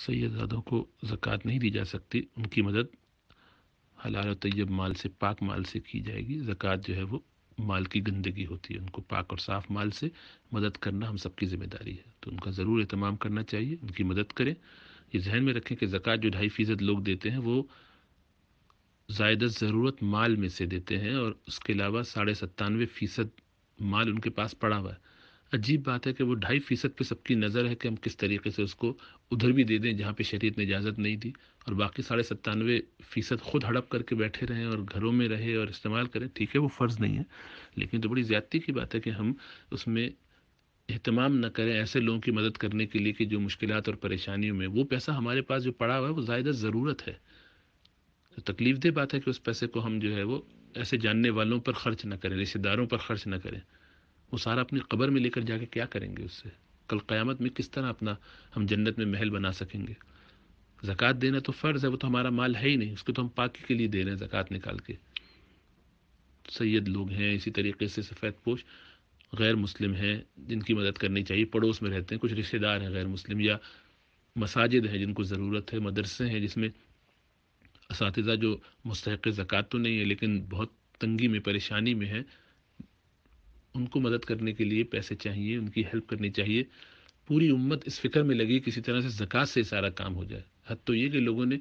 सैदादों को ज़क़़त नहीं दी जा सकती उनकी मदद हलाल और तैयब माल से पाक माल से की जाएगी ज़क़़त जो है वो माल की गंदगी होती है उनको पाक और साफ़ माल से मदद करना हम सबकी ज़िम्मेदारी है तो उनका ज़रूर अहतमाम करना चाहिए उनकी मदद करें ये जहन में रखें कि ज़क़़त जो ढाई फ़ीसद लोग देते हैं वो ज़ायदा ज़रूरत माल में से देते हैं और उसके अलावा साढ़े सत्तानवे फ़ीसद माल उनके पास पड़ा हुआ है अजीब बात है कि वो ढाई फीसद पर सबकी नज़र है कि हम किस तरीके से उसको उधर भी दे दें जहाँ पे शरीत ने इजाज़त नहीं दी और बाकी साढ़े सत्तानवे फ़ीसद ख़ुद हड़प करके बैठे रहें और घरों में रहे और इस्तेमाल करें ठीक है वो फ़र्ज़ नहीं है लेकिन तो बड़ी ज़्यादती की बात है कि हम उसमें अहतमाम न करें ऐसे लोगों की मदद करने के लिए कि जो मुश्किल और परेशानियों में वो पैसा हमारे पास जो पड़ा हुआ है वो ज्यादा ज़रूरत है तो तकलीफ दे बात है कि उस पैसे को हम जो है वो ऐसे जानने वालों पर खर्च ना करें रिश्तेदारों पर खर्च ना करें वो सारा अपनी कब्र में लेकर जाके क्या करेंगे उससे कल क़यामत में किस तरह अपना हम जन्नत में महल बना सकेंगे ज़क़़त देना तो फ़र्ज़ है वो तो हमारा माल है ही नहीं उसको तो हम पाकि के लिए दे रहे हैं ज़क़़त निकाल के सैद लोग हैं इसी तरीके से सफ़ेद पोश गैर मुस्लिम हैं जिनकी मदद करनी चाहिए पड़ोस में रहते हैं कुछ रिश्तेदार हैं गैर मुस्लिम या मसाजिद हैं जिनको ज़रूरत है मदरसे हैं जिसमें इस जो मुस्तक ज़क़़त तो नहीं है लेकिन बहुत तंगी में परेशानी में है उनको मदद करने के लिए पैसे चाहिए उनकी हेल्प करनी चाहिए पूरी उम्मत इस फिक्र में लगी किसी तरह से जक़ात से सारा काम हो जाए हद तो ये कि लोगों ने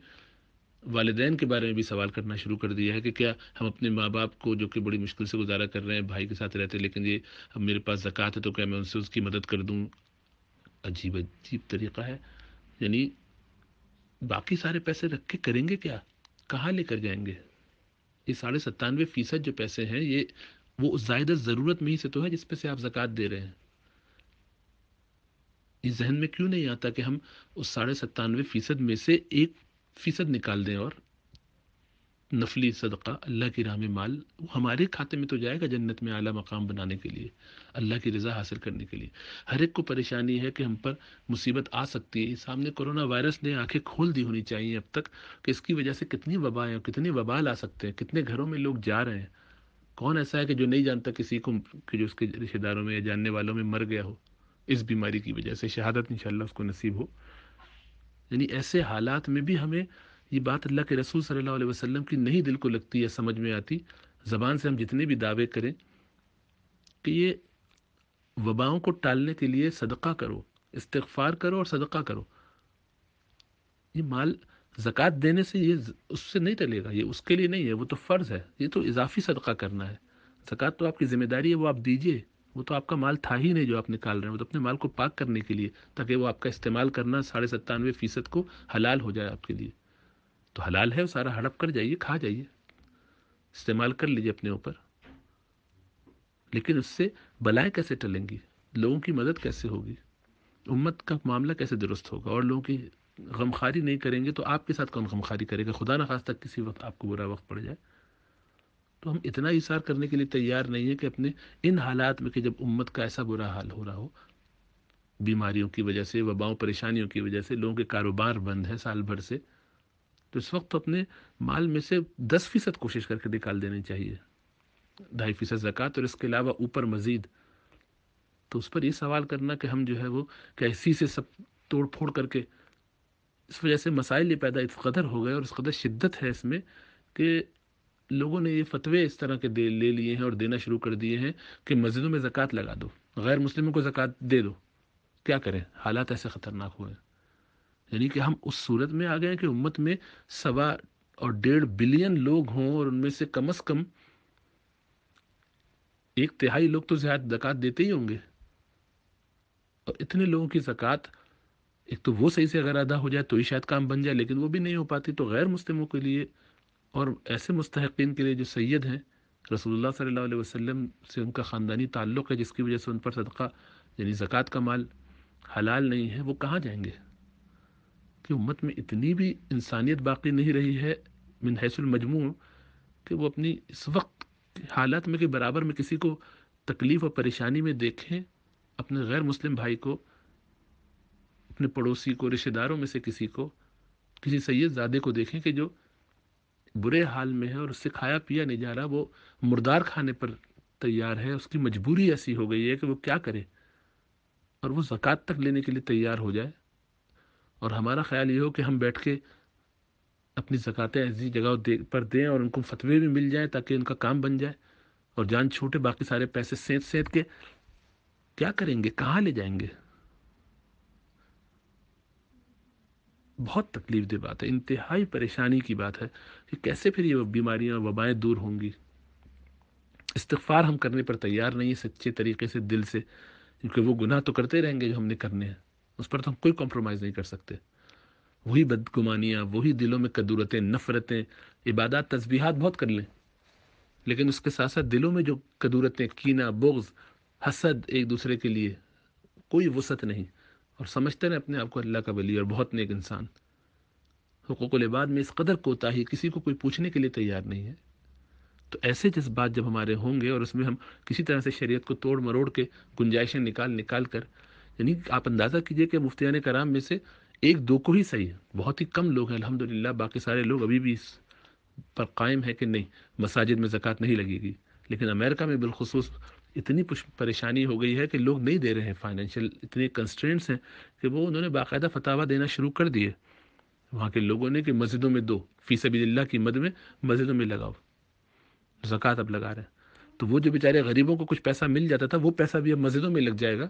वालदेन के बारे में भी सवाल करना शुरू कर दिया है कि क्या हम अपने माँ बाप को जो कि बड़ी मुश्किल से गुजारा कर रहे हैं भाई के साथ रहते हैं लेकिन ये अब मेरे पास ज़क़़त है तो क्या मैं उनसे उसकी मदद कर दूँ अजीब अजीब तरीक़ा है यानी बाकी सारे पैसे रख के करेंगे क्या कहाँ लेकर जाएंगे ये साढ़े सत्तानवे फ़ीसद जो पैसे हैं ये वो उस ज़ायदा ज़रूरत में ही से तो है जिसपे से आप जक़ात दे रहे हैं ये जहन में क्यों नहीं आता कि हम उस साढ़े सत्तानवे फ़ीसद में से एक फ़ीसद निकाल दें और नफली सदका अल्लाह की राह में माल हमारे खाते में तो जाएगा जन्नत में आला मकाम बनाने के लिए अल्लाह की रज़ा हासिल करने के लिए हर एक को परेशानी है कि हम पर मुसीबत आ सकती है सामने कोरोना वायरस ने आंखें खोल दी होनी चाहिए अब तक कि इसकी वजह से कितनी वबाएँ कितने वबाल आ सकते हैं कितने घरों में लोग जा रहे हैं कौन ऐसा है कि जो नहीं जानता किसी को कि जो उसके रिश्तेदारों में या जानने वालों में मर गया हो इस बीमारी की वजह से शहादत इनशाला उसको नसीब हो यानी ऐसे हालात में भी हमें ये बात अल्लाह के रसूल सल्लल्लाहु अलैहि वसल्लम की नहीं दिल को लगती या समझ में आती ज़बान से हम जितने भी दावे करें कि ये वबाओं को टालने के लिए सदका करो इस्तफ़ार करो और सदका करो ये माल ज़क़़त देने से ये उससे नहीं टलेगा ये उसके लिए नहीं है वो तो फ़र्ज़ है ये तो इजाफ़ी सदका करना है ज़क़़त तो आपकी ज़िम्मेदारी है वो आप दीजिए वो तो आपका माल था ही नहीं जो आप निकाल रहे हैं वो तो अपने माल को पाक करने के लिए ताकि वो आपका इस्तेमाल करना साढ़े सत्तानवे फ़ीसद को हलाल हो जाए आपके लिए तो हलाल है वो सारा हड़प कर जाइए खा जाइए इस्तेमाल कर लीजिए अपने ऊपर लेकिन उससे बलाएँ कैसे टलेंगी लोगों की मदद कैसे होगी उम्मत का मामला कैसे दुरुस्त होगा और लोगों की गमखारी नहीं करेंगे तो आपके साथ कौन गमखारी करेगा खुदा ना खास तक किसी वक्त आपको बुरा वक्त पड़ जाए तो हम इतना इशार करने के लिए तैयार नहीं है कि अपने इन हालात में कि जब उम्मत का ऐसा बुरा हाल हो रहा हो बीमारियों की वजह से वबाओं परेशानियों की वजह से लोगों के कारोबार बंद है साल भर से तो इस वक्त तो अपने माल में से दस फीसद कोशिश करके निकाल देनी चाहिए ढाई फीसद जक़ात और इसके अलावा ऊपर मज़ीद तो उस पर ये सवाल करना कि हम जो है वो कैसी से सब तोड़ फोड़ करके इस वजह से मसाइल ये पैदा इस कदर हो गए और इस कदर शिद्दत है इसमें कि लोगों ने ये फतवे इस तरह के दे ले लिए हैं और देना शुरू कर दिए हैं कि मस्जिदों में ज़क़़त लगा दो गैर मुस्लिमों को ज़क़़त दे दो क्या करें हालात ऐसे ख़तरनाक हुए यानी कि हम उस सूरत में आ गए हैं कि उम्मत में सवा और डेढ़ बिलियन लोग हों और उनमें से कम अज़ कम एक तिहाई लोग तो ज़्यादा ज़क़़त देते ही होंगे और इतने लोगों की ज़क़़त एक तो वो सही से अगर अदा हो जाए तो ही शायद काम बन जाए लेकिन वो भी नहीं हो पाती तो गैर मुस्लिमों के लिए और ऐसे मुस्तकिन के लिए जो सैयद हैं रसोल्ला सल्ला वसम से उनका ख़ानदानी ताल्लुक़ है जिसकी वजह से उन पर सदका यानी ज़क़़त का माल हलाल नहीं है वो कहाँ जाएंगे कि उम्मत में इतनी भी इंसानियत बाकी नहीं रही है मिन मजमू कि वो अपनी इस वक्त हालात में के बराबर में किसी को तकलीफ़ और परेशानी में देखें अपने गैर मुस्लिम भाई को अपने पड़ोसी को रिश्तेदारों में से किसी को किसी सैयद ज़ादे को देखें कि जो बुरे हाल में है और उससे खाया पिया नहीं जा रहा वो मुर्दार खाने पर तैयार है उसकी मजबूरी ऐसी हो गई है कि वो क्या करे और वो ज़क़़त तक लेने के लिए तैयार हो जाए और हमारा ख्याल ये हो कि हम बैठ के अपनी ज़क़ातें ऐसी जगह दे पर दें और उनको फतवे भी मिल जाए ताकि उनका काम बन जाए और जान छूटे बाकी सारे पैसे सेंत सेंत के क्या करेंगे कहाँ ले जाएंगे बहुत तकलीफ दे बात है इंतहाई परेशानी की बात है कि कैसे फिर ये बीमारियाँ वबाएँ दूर होंगी इस्तफ़ार हम करने पर तैयार नहीं है सच्चे तरीके से दिल से क्योंकि वो गुनाह तो करते रहेंगे जो हमने करने हैं उस पर तो हम कोई कॉम्प्रोमाइज़ नहीं कर सकते वही बदगुमानियाँ वही दिलों में कदूरतें नफ़रतें इबादत तस्बीहात बहुत कर लें लेकिन उसके साथ साथ दिलों में जो कदूरतें कीना बुग्ज़ हसद एक दूसरे के लिए कोई वसत नहीं और समझते रहे अपने आप को अल्लाह का वली और बहुत नेक इंसान हकूक़ुल इबाद में इस कदर कोताही किसी को कोई पूछने के लिए तैयार नहीं है तो ऐसे जज्बात जब हमारे होंगे और उसमें हम किसी तरह से शरीयत को तोड़ मरोड़ के गुंजाइशें निकाल निकाल कर यानी आप अंदाज़ा कीजिए कि मुफ्तियान कराम में से एक दो को ही सही है बहुत ही कम लोग हैं अल्हम्दुलिल्लाह बाकी सारे लोग अभी भी इस पर कायम है कि नहीं मसाजिद में ज़क़़त नहीं लगेगी लेकिन अमेरिका में बिलखसूस इतनी परेशानी हो गई है कि लोग नहीं दे रहे हैं फाइनेंशियल इतने कंस्ट्रेंट्स हैं कि वो उन्होंने बाकायदा फतावा देना शुरू कर दिए वहाँ के लोगों ने कि मस्जिदों में दो फीस अबील्ला की मद में मस्जिदों में लगाओ जक़ात अब लगा रहे हैं तो वो जो बेचारे गरीबों को कुछ पैसा मिल जाता था वो पैसा भी अब मस्जिदों में लग जाएगा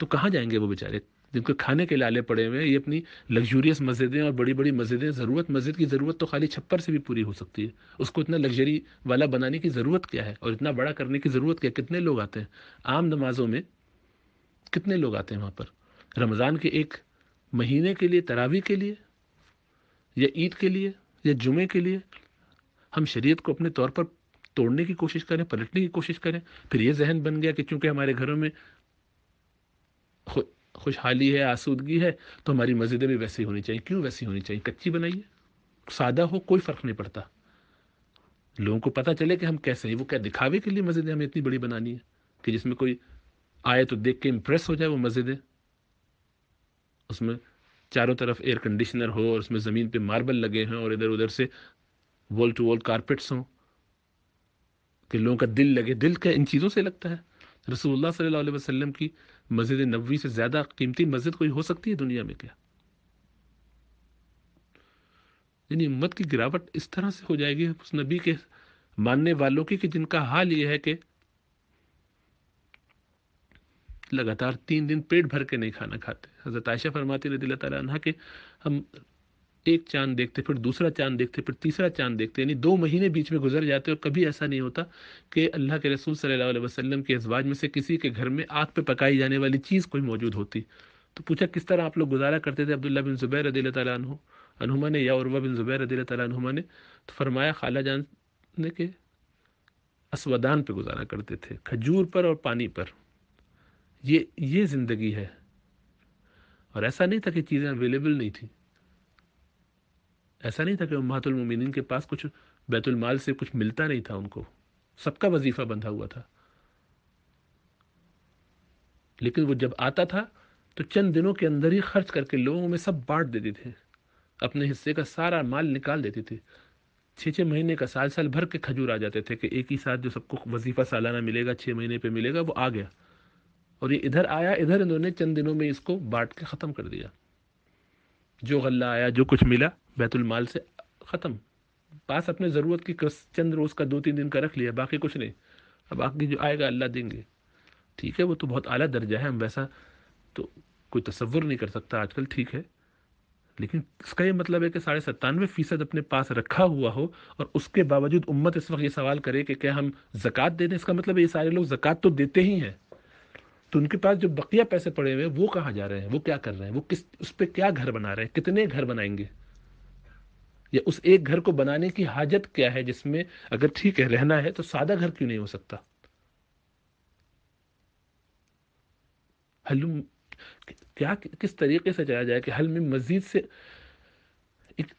तो कहाँ जाएंगे वो बेचारे जिनको खाने के लाले पड़े हुए हैं ये अपनी लग्जूरियस मस्जिदें और बड़ी बड़ी मस्जिदें ज़रूरत मस्जिद की ज़रूरत तो खाली छप्पर से भी पूरी हो सकती है उसको इतना लग्जरी वाला बनाने की ज़रूरत क्या है और इतना बड़ा करने की ज़रूरत क्या है कितने लोग आते हैं आम नमाजों में कितने लोग आते हैं वहाँ पर रमज़ान के एक महीने के लिए तरावी के लिए या ईद के लिए या जुमे के लिए हम शरीयत को अपने तौर पर तोड़ने की कोशिश करें पलटने की कोशिश करें फिर ये जहन बन गया कि चूंकि हमारे घरों में खुशहाली है आसूदगी है तो हमारी मस्जिदें भी वैसी होनी चाहिए क्यों वैसी होनी चाहिए कच्ची बनाइए सादा हो कोई फ़र्क नहीं पड़ता लोगों को पता चले कि हम कैसे हैं वो क्या दिखावे के लिए मस्जिदें हमें इतनी बड़ी बनानी है कि जिसमें कोई आए तो देख के इम्प्रेस हो जाए वो मस्जिदें उसमें चारों तरफ एयर कंडीशनर हो और उसमें ज़मीन पे मार्बल लगे हों और इधर उधर से वॉल टू वॉल कारपेट्स हों कि लोगों का दिल लगे दिल का इन चीज़ों से लगता है रसूल सल्लल्लाहु अलैहि वसल्लम की मस्जिद नबी से ज़्यादा कीमती मस्जिद कोई हो सकती है दुनिया में क्या यानी उम्मत की गिरावट इस तरह से हो जाएगी उस नबी के मानने वालों की कि जिनका हाल यह है कि लगातार तीन दिन पेट भर के नहीं खाना खाते हज़रत आयशा फरमाती रदी अल्लाह तला के हम एक चांद देखते फिर दूसरा चांद देखते फिर तीसरा चांद देखते यानी दो महीने बीच में गुजर जाते और कभी ऐसा नहीं होता कि अल्लाह के रसूल सल्लल्लाहु अलैहि वसल्लम के अजवाज में से किसी के घर में आग पे पकाई जाने वाली चीज़ कोई मौजूद होती तो पूछा किस तरह आप लोग गुजारा करते थे अब्दुल्ला बिन ज़ुबैर रदी तु ने या उर्वा बिन ज़ुबैर रदी तुमा ने तो फरमाया खाला जान ने के असवदान पे गुजारा करते थे खजूर पर और पानी पर ये ये ज़िंदगी है और ऐसा नहीं था कि चीज़ें अवेलेबल नहीं थी ऐसा नहीं था कि महातुलमिन के पास कुछ बैतुलमाल से कुछ मिलता नहीं था उनको सबका वजीफा बंधा हुआ था लेकिन वो जब आता था तो चंद दिनों के अंदर ही खर्च करके लोगों में सब बांट देते थे अपने हिस्से का सारा माल निकाल देते थे छः छः महीने का साल साल भर के खजूर आ जाते थे कि एक ही साथ जो सबको वजीफा सालाना मिलेगा छः महीने पे मिलेगा वो आ गया और ये इधर आया इधर इन्होंने चंद दिनों में इसको बांट के ख़त्म कर दिया जो गल्ला आया जो कुछ मिला बैतुलमाल से ख़त्म पास अपने ज़रूरत की चंद रोज़ का दो तीन दिन का रख लिया बाकी कुछ नहीं अब बाकी जो आएगा अल्लाह देंगे ठीक है वो तो बहुत आला दर्जा है हम वैसा तो कोई तस्वुर नहीं कर सकता आजकल ठीक है लेकिन इसका ये मतलब है कि साढ़े सत्तानवे फ़ीसद अपने पास रखा हुआ हो और उसके बावजूद उम्मत इस वक्त ये सवाल करे कि क्या हम ज़क़़त दे दें इसका मतलब ये सारे लोग ज़क़़त तो देते ही हैं तो उनके पास जो बकिया पैसे पड़े हुए हैं वो कहाँ जा रहे हैं वो क्या कर रहे हैं वो किस उस पर क्या घर बना रहे हैं कितने घर बनाएंगे या उस एक घर को बनाने की हाजत क्या है जिसमें अगर ठीक है रहना है तो सादा घर क्यों नहीं हो सकता हलुम क्या किस तरीके से चला जाए कि हल में मजीद से एक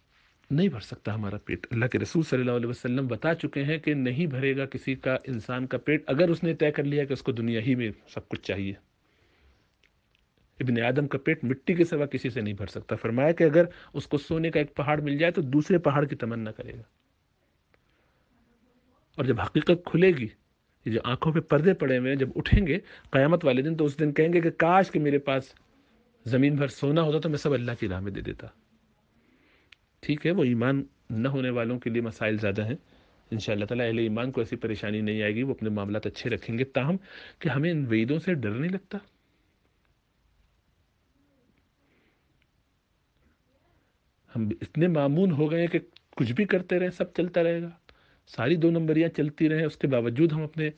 नहीं भर सकता हमारा पेट अल्लाह के रसूल सल्लल्लाहु अलैहि वसल्लम बता चुके हैं कि नहीं भरेगा किसी का इंसान का पेट अगर उसने तय कर लिया कि उसको दुनिया ही में सब कुछ चाहिए इबन आदम का पेट मिट्टी के सिवा किसी से नहीं भर सकता फरमाया कि अगर उसको सोने का एक पहाड़ मिल जाए तो दूसरे पहाड़ की तमन्ना करेगा और जब हकीकत खुलेगी ये जो आंखों पे पर्दे पड़े हुए हैं जब उठेंगे क़यामत वाले दिन तो उस दिन कहेंगे कि काश कि मेरे पास ज़मीन भर सोना होता तो मैं सब अल्लाह की राह में दे देता ठीक है वो ईमान न होने वालों के लिए मसाइल ज़्यादा हैं इन ताला अहले ईमान को ऐसी परेशानी नहीं आएगी वो अपने मामला अच्छे रखेंगे ताहम कि हमें इन वेदों से डर नहीं लगता हम इतने मामून हो गए कि कुछ भी करते रहें सब चलता रहेगा सारी दो नंबरियाँ चलती रहें उसके बावजूद हम अपने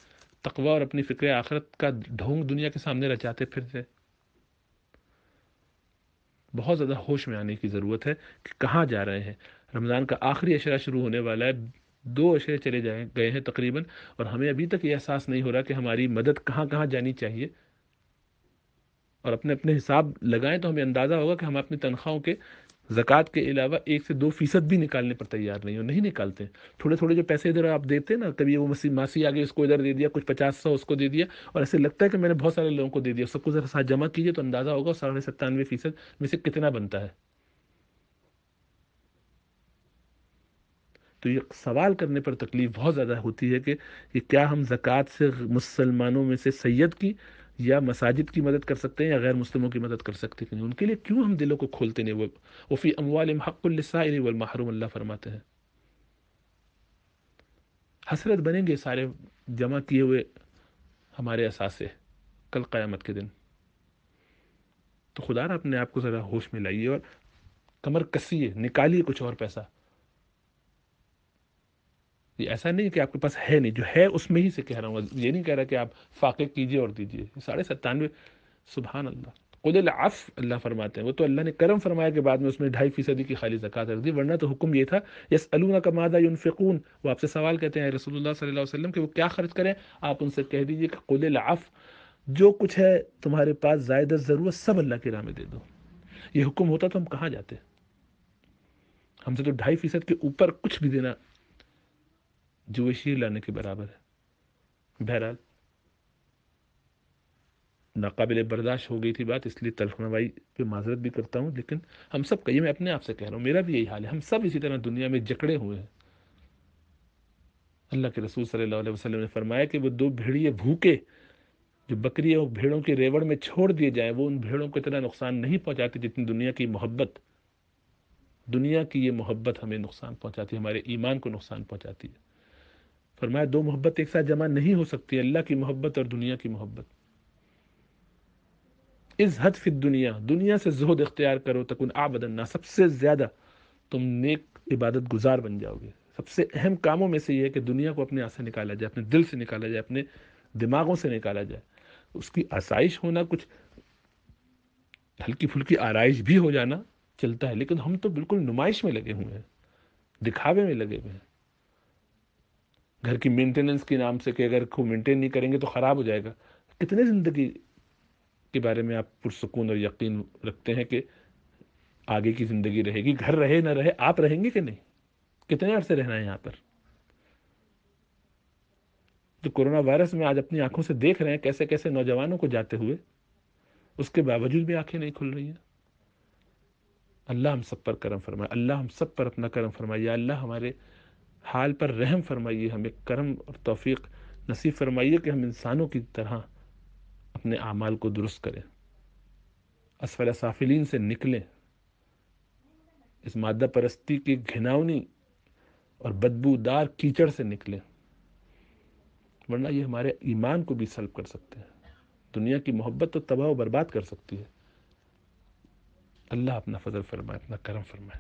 तकवा और अपनी फ़िक्र आखरत का ढोंग दुनिया के सामने रचाते फिरते बहुत ज़्यादा होश में आने की ज़रूरत है कि कहाँ जा रहे हैं रमज़ान का आखिरी अशरा शुरू होने वाला है दो अशरे चले जाए गए हैं तकरीबन और हमें अभी तक ये एहसास नहीं हो रहा कि हमारी मदद कहाँ कहाँ जानी चाहिए और अपने अपने हिसाब लगाएं तो हमें अंदाज़ा होगा कि हम अपनी तनख्वाहों के ज़क़़त के अलावा एक से दो फ़ीसद भी निकालने पर तैयार नहीं हो नहीं निकालते थोड़े थोड़े जो पैसे इधर आप देते ना कभी वो मसी मासी आगे उसको इधर दे दिया कुछ पचास सौ उसको दे दिया और ऐसे लगता है कि मैंने बहुत सारे लोगों को दे दिया सबको ज़रा साथ जमा कीजिए तो अंदाज़ा होगा साढ़े सत्तानवे फ़ीसद में से कितना बनता है तो ये सवाल करने पर तकलीफ़ बहुत ज़्यादा होती है कि, कि क्या हम जक़ात से मुसलमानों में से सैयद की या मसाजिद की मदद कर सकते हैं या गैर मुस्लिमों की मदद कर सकते हैं उनके लिए क्यों हम दिलों को खोलते नहीं वो वफ़ी अमवाल हक़ुल्लसाइल वलमहरूम अल्लाह फरमाते हैं हसरत बनेंगे सारे जमा किए हुए हमारे असासे कल क़यामत के दिन तो खुदा अपने आप को ज़रा होश में लाइए और कमर कसिए निकालिए कुछ और पैसा ये ऐसा नहीं कि आपके पास है नहीं जो है उसमें ही से कह रहा हूँ ये नहीं कह रहा कि आप फाके कीजिए और दीजिए साढ़े सत्तानवे सुबहान अल्लाह कुल आफ अल्लाह फरमाते हैं वो तो अल्लाह ने करम फरमाया के बाद में उसमें ढाई फीसदी की खाली जक़ात रख दी वरना तो हुक्म ये था यस अलूना का मादा यूनफ़िकून वो आपसे सवाल कहते हैं रसोल्ला सल्ला वसलम कि वो क्या खर्च करें आप उनसे कह दीजिए कि कुल आफ जो कुछ है तुम्हारे पास ज़्यादा ज़रूरत सब अल्लाह के राह में दे दो ये हुक्म होता तो हम कहाँ जाते हमसे तो ढाई फीसद के ऊपर कुछ भी देना जुवेशी लाने के बराबर है बहरहाल नाकबिल बर्दाश्त हो गई थी बात इसलिए तलखनवाई पे माजरत भी करता हूँ लेकिन हम सब कहिए मैं अपने आप से कह रहा हूँ मेरा भी यही हाल है हम सब इसी तरह दुनिया में जकड़े हुए हैं अल्लाह के रसूल सल्लल्लाहु अलैहि वसल्लम ने फरमाया कि वो दो भेड़िए भूखे जो बकरी और भेड़ों के रेवड़ में छोड़ दिए जाएँ वो उन भेड़ों को इतना नुकसान नहीं पहुँचाती जितनी दुनिया की मोहब्बत दुनिया की ये मोहब्बत हमें नुकसान पहुँचाती है हमारे ईमान को नुकसान पहुँचाती है फरमाया दो मोहब्बत एक साथ जमा नहीं हो सकती अल्लाह की मोहब्बत और दुनिया की मोहब्बत इस हद फित दुनिया दुनिया से जहद इख्तियार करो आ आबदन्ना सबसे ज़्यादा तुम नेक इबादत गुजार बन जाओगे सबसे अहम कामों में से यह है कि दुनिया को अपने हाथ निकाला जाए अपने दिल से निकाला जाए अपने दिमागों से निकाला जाए उसकी आसाइश होना कुछ हल्की फुल्की आरइश भी हो जाना चलता है लेकिन हम तो बिल्कुल नुमाइश में लगे हुए हैं दिखावे में लगे हुए हैं घर की मेंटेनेंस के नाम से कि अगर को मेंटेन नहीं करेंगे तो ख़राब हो जाएगा कितने ज़िंदगी के बारे में आप पुरसकून और यकीन रखते हैं कि आगे की ज़िंदगी रहेगी घर रहे ना रहे आप रहेंगे कि नहीं कितने अर्से रहना है यहाँ पर तो कोरोना वायरस में आज अपनी आंखों से देख रहे हैं कैसे कैसे नौजवानों को जाते हुए उसके बावजूद भी आंखें नहीं खुल रही हैं अल्लाह हम सब पर करम फरमाए अल्लाह हम सब पर अपना करम फरमाए या अल्लाह हमारे हाल पर रहम फरमाइए हमें करम और तौफीक नसीब फरमाइए कि हम इंसानों की तरह अपने अमाल को दुरुस्त करें असफल साफिलीन से निकलें इस मादा परस्ती की घिनावनी और बदबूदार कीचड़ से निकलें वरना ये हमारे ईमान को भी सल्ब कर सकते हैं दुनिया की मोहब्बत तो तबाह बर्बाद कर सकती है अल्लाह अपना फजल फरमाए अपना करम फरमाए